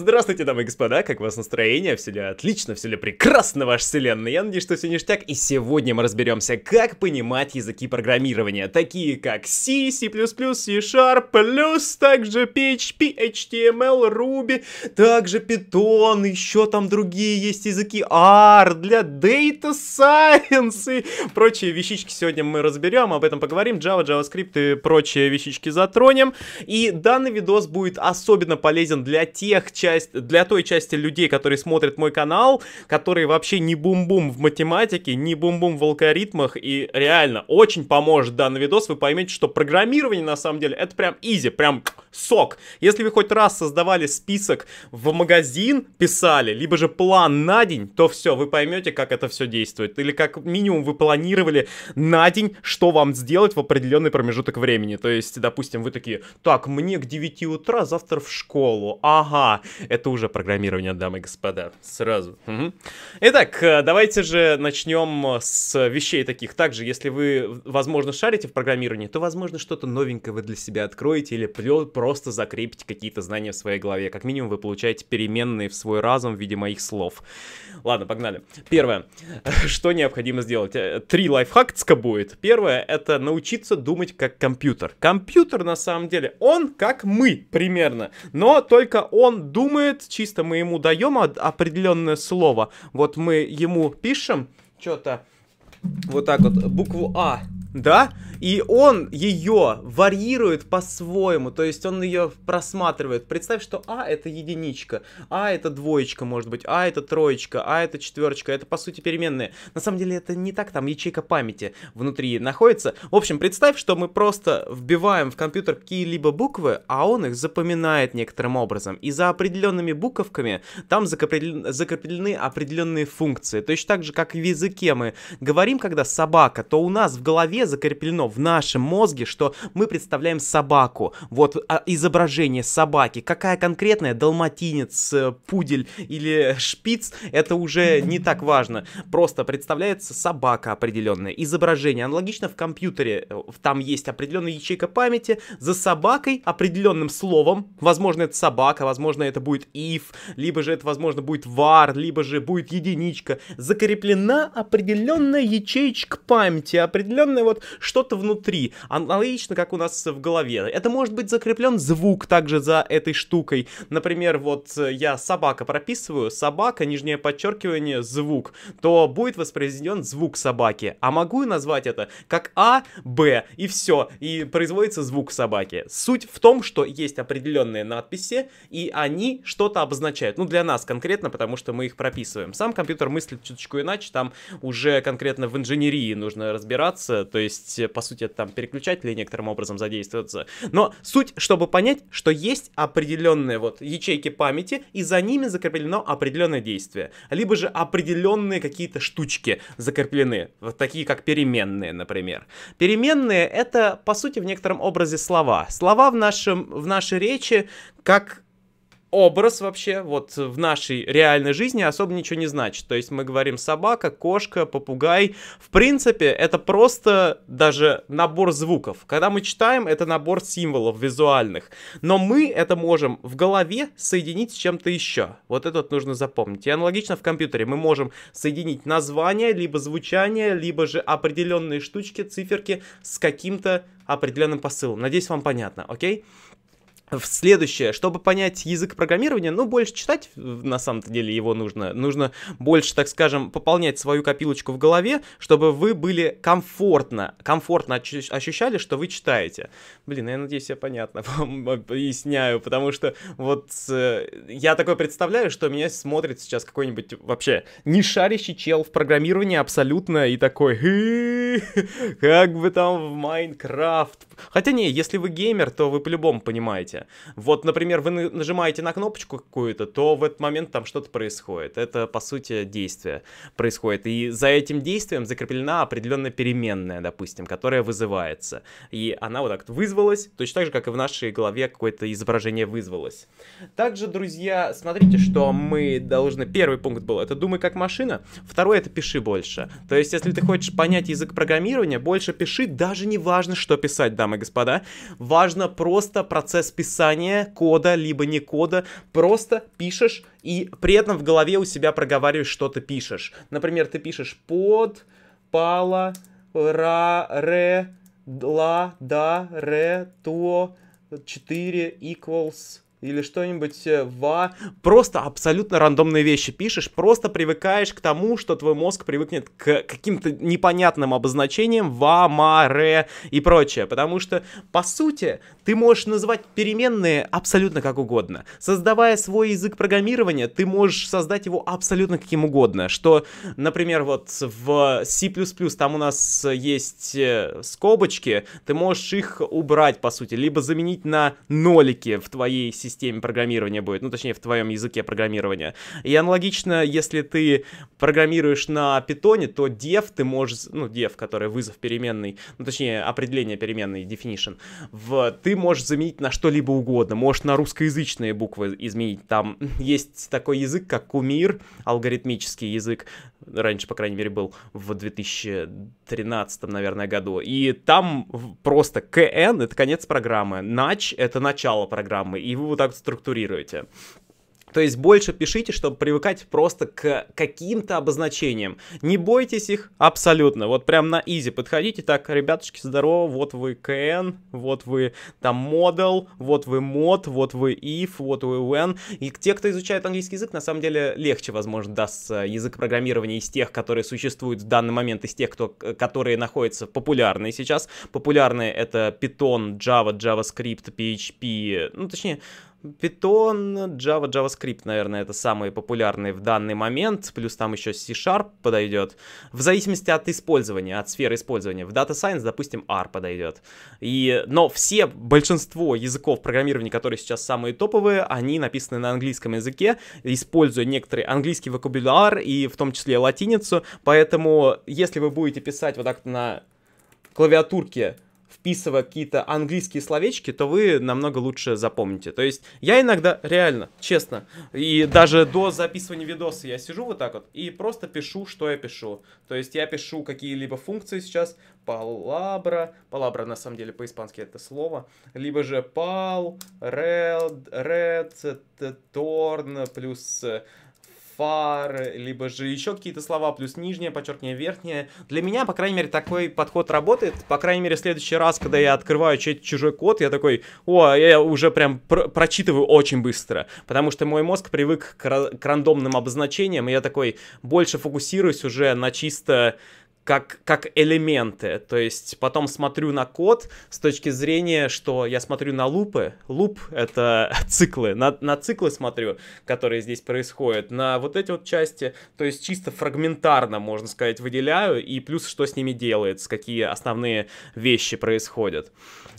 Здравствуйте, дамы и господа, как у вас настроение? Все ли отлично, все ли прекрасно, ваш вселенная? Я надеюсь, что все ништяк, и сегодня мы разберемся, как понимать языки программирования, такие как C, C++, C-Sharp, плюс также PHP, HTML, Ruby, также Python, еще там другие есть языки R для Data Science и прочие вещички сегодня мы разберем, об этом поговорим, Java, JavaScript и прочие вещички затронем, и данный видос будет особенно полезен для тех, чья часть, для той части людей, которые смотрят мой канал, которые вообще не бум-бум в математике, не бум-бум в алгоритмах, и реально очень поможет данный видос, вы поймете, что программирование на самом деле это прям изи, прям сок. Если вы хоть раз создавали список в магазин, писали, либо же план на день, то все, вы поймете, как это все действует. Или как минимум вы планировали на день, что вам сделать в определенный промежуток времени. То есть, допустим, вы такие, так, мне к 9 утра завтра в школу, ага, это уже программирование, дамы и господа, сразу. Угу. Итак, э, давайте же начнем с вещей таких. Также, если вы, возможно, шарите в программировании, то, возможно, что-то новенькое вы для себя откроете или просто закрепите какие-то знания в своей голове. Как минимум, вы получаете переменные в свой разум в виде моих слов. Ладно, погнали. Первое. Что необходимо сделать? Э, три лайфхакска будет. Первое — это научиться думать как компьютер. Компьютер, на самом деле, он как мы примерно, но только он думает думает, чисто мы ему даем определенное слово. Вот мы ему пишем что-то вот так вот, букву А, да, и он ее варьирует по-своему, то есть он ее просматривает. Представь, что А это единичка, А это двоечка, может быть, А это троечка, А это четверочка, это по сути переменные. На самом деле это не так, там ячейка памяти внутри находится. В общем, представь, что мы просто вбиваем в компьютер какие-либо буквы, а он их запоминает некоторым образом. И за определенными буковками там закреплены определенные функции. То есть так же, как в языке мы говорим, когда собака, то у нас в голове закреплено в нашем мозге, что мы представляем собаку, вот а, изображение собаки, какая конкретная, далматинец, э, пудель или шпиц, это уже не так важно, просто представляется собака определенная, изображение, аналогично в компьютере, э, там есть определенная ячейка памяти, за собакой определенным словом, возможно это собака, возможно это будет if, либо же это возможно будет var, либо же будет единичка, закреплена определенная ячейка памяти, определенное вот что-то внутри, аналогично как у нас в голове. Это может быть закреплен звук также за этой штукой. Например, вот э, я собака прописываю, собака, нижнее подчеркивание, звук, то будет воспроизведен звук собаки. А могу я назвать это как А, Б, и все, и производится звук собаки. Суть в том, что есть определенные надписи, и они что-то обозначают. Ну, для нас конкретно, потому что мы их прописываем. Сам компьютер мыслит чуточку иначе, там уже конкретно в инженерии нужно разбираться, то есть, по сути, сути, это там переключатели некоторым образом задействуются. Но суть, чтобы понять, что есть определенные вот ячейки памяти, и за ними закреплено определенное действие. Либо же определенные какие-то штучки закреплены, вот такие как переменные, например. Переменные — это, по сути, в некотором образе слова. Слова в, нашем, в нашей речи как образ вообще вот в нашей реальной жизни особо ничего не значит. То есть мы говорим собака, кошка, попугай. В принципе, это просто даже набор звуков. Когда мы читаем, это набор символов визуальных. Но мы это можем в голове соединить с чем-то еще. Вот это вот нужно запомнить. И аналогично в компьютере мы можем соединить название, либо звучание, либо же определенные штучки, циферки с каким-то определенным посылом. Надеюсь, вам понятно, окей? Okay? Следующее, чтобы понять язык программирования, ну, больше читать, на самом-то деле, его нужно. Нужно больше, так скажем, пополнять свою копилочку в голове, чтобы вы были комфортно, комфортно ощущали, что вы читаете. Блин, я надеюсь, я понятно объясняю, потому что вот э, я такое представляю, что меня смотрит сейчас какой-нибудь вообще не шарящий чел в программировании абсолютно и такой, как бы там в Майнкрафт. Хотя не, если вы геймер, то вы по-любому понимаете, делаете. Вот, например, вы нажимаете на кнопочку какую-то, то в этот момент там что-то происходит. Это, по сути, действие происходит. И за этим действием закреплена определенная переменная, допустим, которая вызывается. И она вот так вот вызвалась, точно так же, как и в нашей голове какое-то изображение вызвалось. Также, друзья, смотрите, что мы должны... Первый пункт был — это «думай как машина». Второй — это «пиши больше». То есть, если ты хочешь понять язык программирования, больше пиши, даже не важно, что писать, дамы и господа. Важно просто процесс писания описание кода, либо не кода, просто пишешь и при этом в голове у себя проговариваешь, что ты пишешь. Например, ты пишешь под, пала, ра, ре, ла, да, ре, то, 4 equals или что-нибудь э, ва. Просто абсолютно рандомные вещи пишешь, просто привыкаешь к тому, что твой мозг привыкнет к каким-то непонятным обозначениям ва, ма, ре и прочее. Потому что, по сути, ты можешь называть переменные абсолютно как угодно. Создавая свой язык программирования, ты можешь создать его абсолютно каким угодно. Что, например, вот в C++ там у нас есть э, скобочки, ты можешь их убрать, по сути, либо заменить на нолики в твоей системе системе программирования будет, ну, точнее, в твоем языке программирования. И аналогично, если ты программируешь на питоне, то dev ты можешь, ну, dev, который вызов переменной, ну, точнее, определение переменной, definition, в, ты можешь заменить на что-либо угодно, можешь на русскоязычные буквы изменить. Там есть такой язык, как кумир, алгоритмический язык, раньше, по крайней мере, был в 2013, наверное, году. И там просто КН — это конец программы, нач — это начало программы, и вот так структурируете. То есть больше пишите, чтобы привыкать просто к каким-то обозначениям. Не бойтесь их абсолютно. Вот прям на изи подходите. Так, ребятушки, здорово, вот вы КН, вот вы там Model, вот вы мод, вот вы if, вот вы when. И те, кто изучает английский язык, на самом деле легче, возможно, даст э, язык программирования из тех, которые существуют в данный момент, из тех, кто, которые находятся популярные сейчас. Популярные это Python, Java, JavaScript, PHP, ну точнее Python, Java, JavaScript, наверное, это самые популярные в данный момент, плюс там еще C-Sharp подойдет, в зависимости от использования, от сферы использования. В Data Science, допустим, R подойдет. И, но все, большинство языков программирования, которые сейчас самые топовые, они написаны на английском языке, используя некоторый английский вокабуляр и в том числе латиницу, поэтому если вы будете писать вот так на клавиатурке вписывая какие-то английские словечки, то вы намного лучше запомните. То есть я иногда, реально, честно, и даже до записывания видоса я сижу вот так вот и просто пишу, что я пишу. То есть я пишу какие-либо функции сейчас, палабра, палабра на самом деле по-испански это слово, либо же пал, red red торн плюс э, far, либо же еще какие-то слова, плюс нижнее, подчеркивание верхнее. Для меня, по крайней мере, такой подход работает. По крайней мере, в следующий раз, когда я открываю чужой код, я такой, о, а я уже прям про прочитываю очень быстро, потому что мой мозг привык к, к рандомным обозначениям, и я такой больше фокусируюсь уже на чисто как, как элементы. То есть потом смотрю на код с точки зрения, что я смотрю на лупы. Луп — это циклы. На, на циклы смотрю, которые здесь происходят. На вот эти вот части, то есть чисто фрагментарно, можно сказать, выделяю. И плюс, что с ними делается, какие основные вещи происходят.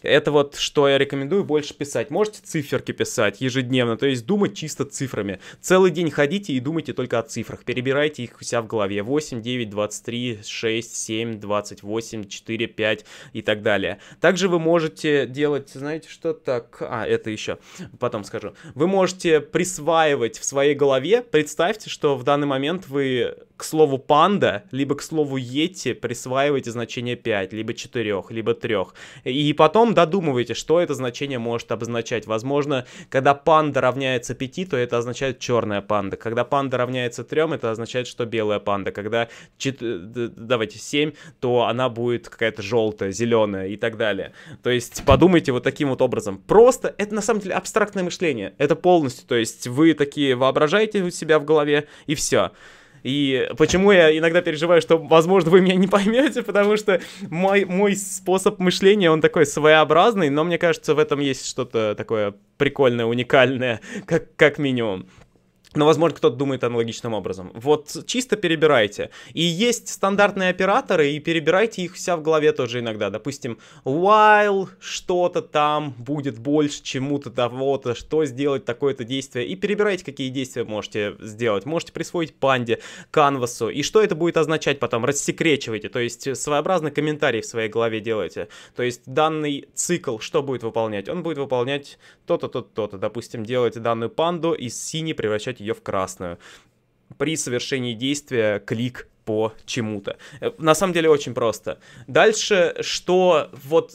Это вот, что я рекомендую больше писать. Можете циферки писать ежедневно, то есть думать чисто цифрами. Целый день ходите и думайте только о цифрах. Перебирайте их у себя в голове. 8, 9, 23, 6, 6, 7, 28, 4, 5 и так далее. Также вы можете делать, знаете, что так? А, это еще потом скажу. Вы можете присваивать в своей голове, представьте, что в данный момент вы к слову панда, либо к слову йети присваиваете значение 5, либо 4, либо 3. И потом додумываете, что это значение может обозначать. Возможно, когда панда равняется 5, то это означает черная панда. Когда панда равняется 3, это означает, что белая панда. Когда... Чет... Давайте накладывать 7, то она будет какая-то желтая, зеленая и так далее. То есть подумайте вот таким вот образом. Просто это на самом деле абстрактное мышление. Это полностью, то есть вы такие воображаете у себя в голове и все. И почему я иногда переживаю, что, возможно, вы меня не поймете, потому что мой, мой способ мышления, он такой своеобразный, но мне кажется, в этом есть что-то такое прикольное, уникальное, как, как минимум. Но, возможно, кто-то думает аналогичным образом. Вот чисто перебирайте. И есть стандартные операторы, и перебирайте их вся в голове тоже иногда. Допустим, while что-то там будет больше чему-то того-то, что сделать такое-то действие. И перебирайте, какие действия можете сделать. Можете присвоить панде, канвасу. И что это будет означать потом? Рассекречивайте. То есть своеобразный комментарий в своей голове делайте. То есть данный цикл что будет выполнять? Он будет выполнять то-то, то-то, то-то. Допустим, делайте данную панду из синий превращать ее в красную. При совершении действия клик по чему-то. Э, на самом деле очень просто. Дальше, что вот,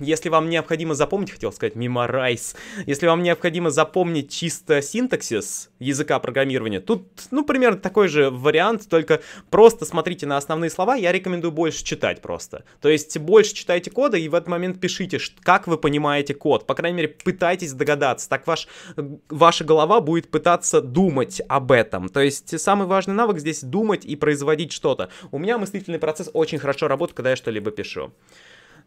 если вам необходимо запомнить, хотел сказать, меморайз, если вам необходимо запомнить чисто синтаксис языка программирования, тут, ну, примерно такой же вариант, только просто смотрите на основные слова, я рекомендую больше читать просто. То есть больше читайте кода и в этот момент пишите, как вы понимаете код. По крайней мере, пытайтесь догадаться, так ваш, ваша голова будет пытаться думать об этом. То есть самый важный навык здесь думать и производить находить что-то. У меня мыслительный процесс очень хорошо работает, когда я что-либо пишу.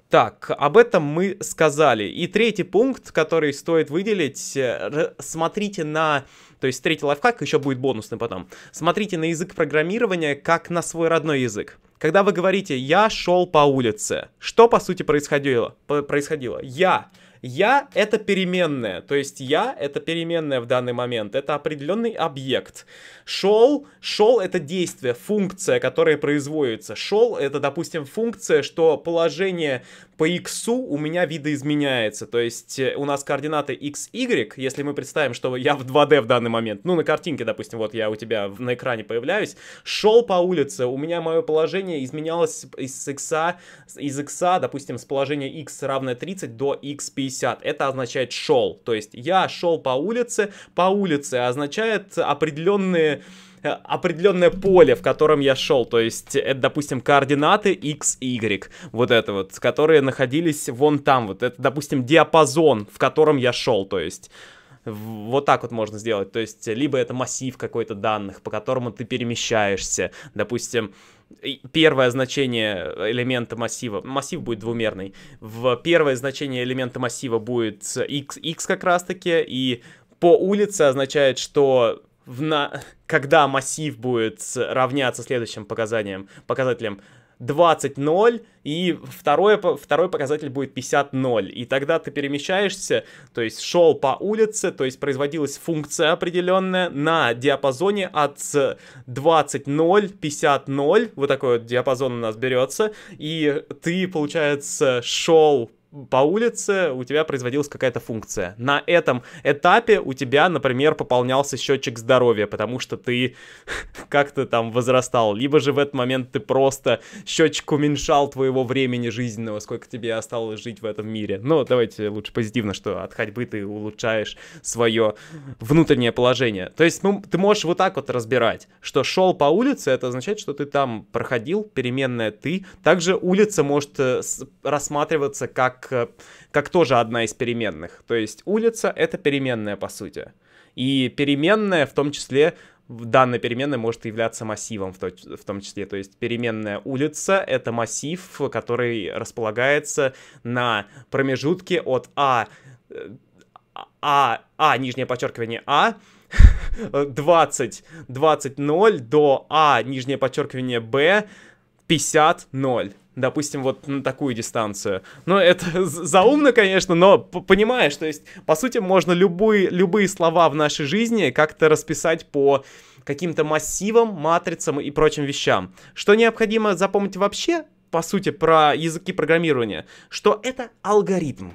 Так, об этом мы сказали. И третий пункт, который стоит выделить, э, смотрите на... То есть третий лайфхак еще будет бонусным потом. Смотрите на язык программирования как на свой родной язык. Когда вы говорите «я шел по улице», что по сути происходило? происходило? Я я — это переменная, то есть я — это переменная в данный момент, это определенный объект. Шел, шел — это действие, функция, которая производится. Шел — это, допустим, функция, что положение по x у меня видоизменяется. То есть э, у нас координаты x, y, если мы представим, что я в 2D в данный момент, ну, на картинке, допустим, вот я у тебя на экране появляюсь, шел по улице, у меня мое положение изменялось из x, из x, допустим, с положения x равное 30 до x50. Это означает шел. То есть я шел по улице, по улице означает определенные Э, определенное поле, в котором я шел. То есть это, допустим, координаты X, Y, вот это вот, которые находились вон там. Вот это, допустим, диапазон, в котором я шел. То есть вот так вот можно сделать. То есть, либо это массив какой-то данных, по которому ты перемещаешься. Допустим, первое значение элемента массива, массив будет двумерный, в первое значение элемента массива будет x, x как раз таки, и по улице означает, что в на... когда массив будет равняться следующим показаниям, показателям 20-0, и второе, второй показатель будет 50-0. И тогда ты перемещаешься, то есть шел по улице, то есть производилась функция определенная на диапазоне от 20-0, 50-0, вот такой вот диапазон у нас берется, и ты, получается, шел по улице у тебя производилась какая-то функция. На этом этапе у тебя, например, пополнялся счетчик здоровья, потому что ты как-то там возрастал, либо же в этот момент ты просто счетчик уменьшал твоего времени жизненного, сколько тебе осталось жить в этом мире. Но ну, давайте лучше позитивно, что от ходьбы ты улучшаешь свое внутреннее положение. То есть ну, ты можешь вот так вот разбирать, что шел по улице, это означает, что ты там проходил, переменная ты. Также улица может э, рассматриваться как, э, как тоже одна из переменных. То есть улица — это переменная, по сути. И переменная в том числе данная переменная может являться массивом в, то, в том числе. То есть переменная улица — это массив, который располагается на промежутке от А, э, А, А, нижнее подчеркивание А, 20, 20, 0 до А, нижнее подчеркивание Б, 50, 0 допустим, вот на такую дистанцию. Ну, это заумно, конечно, но понимаешь, то есть, по сути, можно любые, любые слова в нашей жизни как-то расписать по каким-то массивам, матрицам и прочим вещам. Что необходимо запомнить вообще, по сути, про языки программирования, что это алгоритм.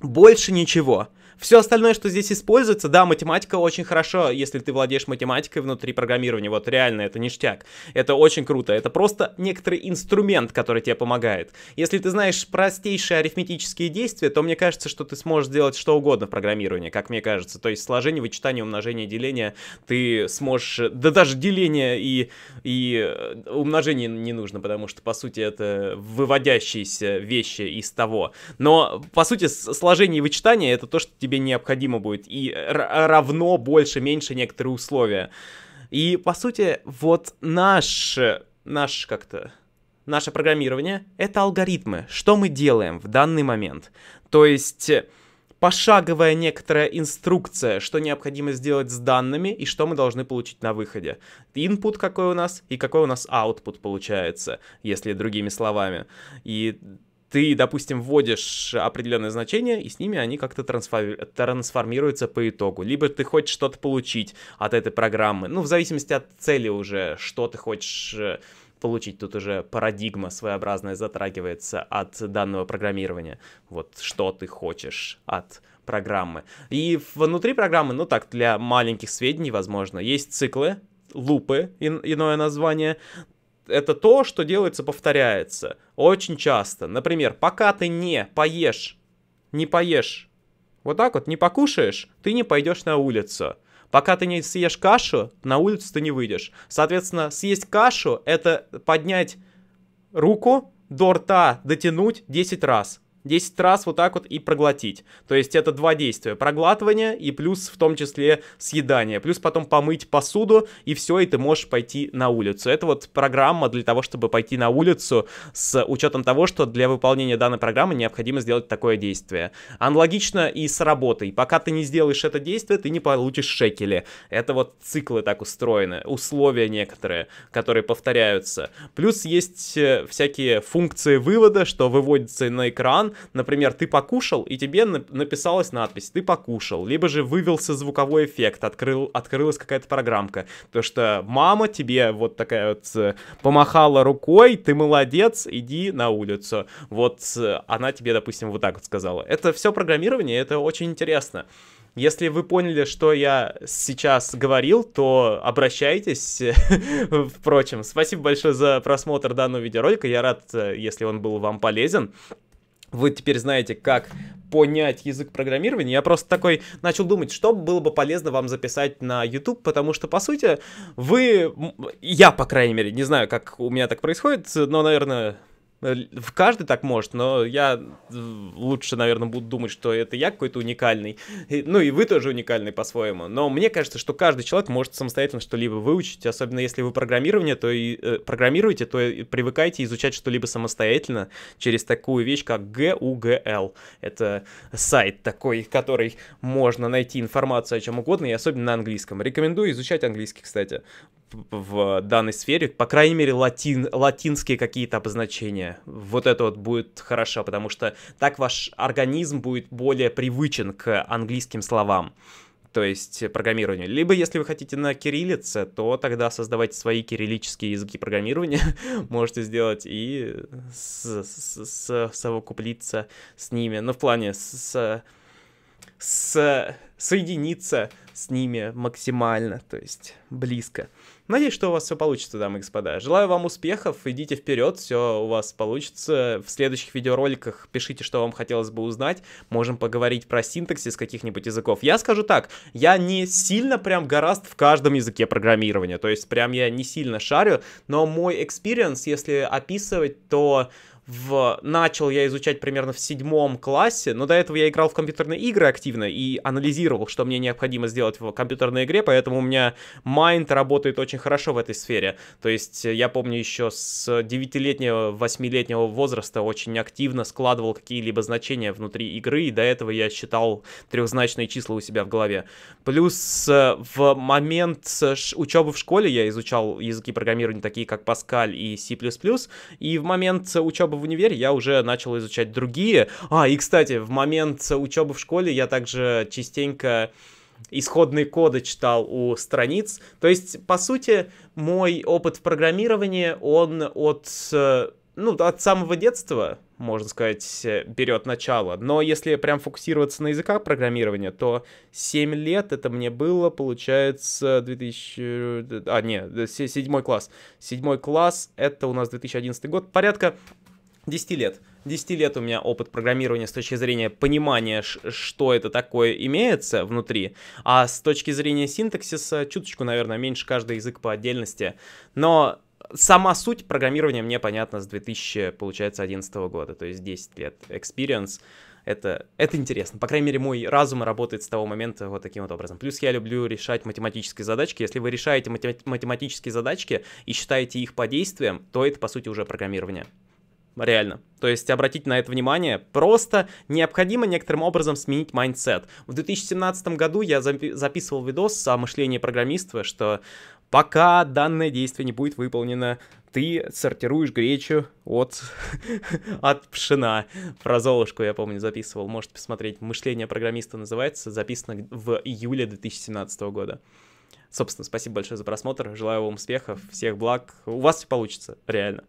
Больше ничего. Все остальное, что здесь используется, да, математика очень хорошо, если ты владеешь математикой внутри программирования. Вот реально, это ништяк. Это очень круто. Это просто некоторый инструмент, который тебе помогает. Если ты знаешь простейшие арифметические действия, то мне кажется, что ты сможешь сделать что угодно в программировании, как мне кажется. То есть сложение, вычитание, умножение, деление. Ты сможешь... Да даже деление и, и э, умножение не нужно, потому что, по сути, это выводящиеся вещи из того. Но, по сути, сложение и вычитание — это то, что тебе тебе необходимо будет. И равно, больше, меньше некоторые условия. И, по сути, вот наш, наш как-то, наше программирование — это алгоритмы. Что мы делаем в данный момент? То есть пошаговая некоторая инструкция, что необходимо сделать с данными и что мы должны получить на выходе. Input какой у нас и какой у нас output получается, если другими словами. И ты, допустим, вводишь определенные значения, и с ними они как-то трансформируются по итогу. Либо ты хочешь что-то получить от этой программы, ну, в зависимости от цели уже, что ты хочешь э, получить. Тут уже парадигма своеобразная затрагивается от данного программирования. Вот что ты хочешь от программы. И внутри программы, ну так, для маленьких сведений, возможно, есть циклы, лупы, иное название это то, что делается, повторяется очень часто. Например, пока ты не поешь, не поешь, вот так вот, не покушаешь, ты не пойдешь на улицу. Пока ты не съешь кашу, на улицу ты не выйдешь. Соответственно, съесть кашу – это поднять руку до рта, дотянуть 10 раз. 10 раз вот так вот и проглотить. То есть это два действия. Проглатывание и плюс в том числе съедание. Плюс потом помыть посуду и все, и ты можешь пойти на улицу. Это вот программа для того, чтобы пойти на улицу с учетом того, что для выполнения данной программы необходимо сделать такое действие. Аналогично и с работой. Пока ты не сделаешь это действие, ты не получишь шекели. Это вот циклы так устроены, условия некоторые, которые повторяются. Плюс есть э, всякие функции вывода, что выводится на экран, например, ты покушал, и тебе написалась надпись «ты покушал», либо же вывелся звуковой эффект, открыл, открылась какая-то программка, то что мама тебе вот такая вот э, помахала рукой, ты молодец, иди на улицу. Вот э, она тебе, допустим, вот так вот сказала. Это все программирование, это очень интересно. Если вы поняли, что я сейчас говорил, то обращайтесь. Впрочем, спасибо большое за просмотр данного видеоролика. Я рад, э, если он был вам полезен вы теперь знаете, как понять язык программирования. Я просто такой начал думать, что было бы полезно вам записать на YouTube, потому что, по сути, вы... Я, по крайней мере, не знаю, как у меня так происходит, но, наверное, в Каждый так может, но я э, лучше, наверное, буду думать, что это я какой-то уникальный. Ну и вы тоже уникальный по-своему. Но мне кажется, что каждый человек может самостоятельно что-либо выучить, особенно если вы программирование, то и э, программируете, то и привыкайте изучать что-либо самостоятельно через такую вещь, как GUGL. Это сайт такой, который можно найти информацию о чем угодно, и особенно на английском. Рекомендую изучать английский, кстати в данной сфере, по крайней мере, латин, латинские какие-то обозначения. Вот это вот будет хорошо, потому что так ваш организм будет более привычен к английским словам то есть программированию. Либо, если вы хотите на кириллице, то тогда создавайте свои кириллические языки программирования, можете сделать и с, с, с, совокуплиться с ними. Но в плане с с, соединиться с ними максимально, то есть близко. Надеюсь, что у вас все получится, дамы и господа. Желаю вам успехов, идите вперед, все у вас получится. В следующих видеороликах пишите, что вам хотелось бы узнать. Можем поговорить про синтаксис каких-нибудь языков. Я скажу так, я не сильно прям гораст в каждом языке программирования, то есть прям я не сильно шарю, но мой experience, если описывать, то в... начал я изучать примерно в седьмом классе, но до этого я играл в компьютерные игры активно и анализировал, что мне необходимо сделать в компьютерной игре, поэтому у меня майнд работает очень хорошо в этой сфере. То есть э, я помню еще с девятилетнего восьмилетнего возраста очень активно складывал какие-либо значения внутри игры, и до этого я считал трехзначные числа у себя в голове. Плюс э, в момент э, учебы в школе я изучал языки программирования такие, как Pascal и C++, и в момент учебы учебы в универе я уже начал изучать другие. А, и, кстати, в момент учебы в школе я также частенько исходные коды читал у страниц. То есть, по сути, мой опыт в программировании, он от ну, от самого детства, можно сказать, берет начало. Но если прям фокусироваться на языках программирования, то 7 лет это мне было, получается, 2000... А, нет, 7 класс. 7 класс, это у нас 2011 год. Порядка 10 лет. 10 лет у меня опыт программирования с точки зрения понимания, что это такое имеется внутри, а с точки зрения синтаксиса чуточку, наверное, меньше каждый язык по отдельности. Но сама суть программирования мне понятна с 2000, получается, 2011 года, то есть 10 лет experience. Это, это интересно. По крайней мере, мой разум работает с того момента вот таким вот образом. Плюс я люблю решать математические задачки. Если вы решаете математические задачки и считаете их по действиям, то это, по сути, уже программирование реально. То есть обратить на это внимание. Просто необходимо некоторым образом сменить майндсет. В 2017 году я записывал видос о мышлении программиста, что пока данное действие не будет выполнено, ты сортируешь гречу от, от пшена. Про Золушку, я помню, записывал. Можете посмотреть. «Мышление программиста» называется. Записано в июле 2017 года. Собственно, спасибо большое за просмотр. Желаю вам успехов, всех благ. У вас все получится, реально.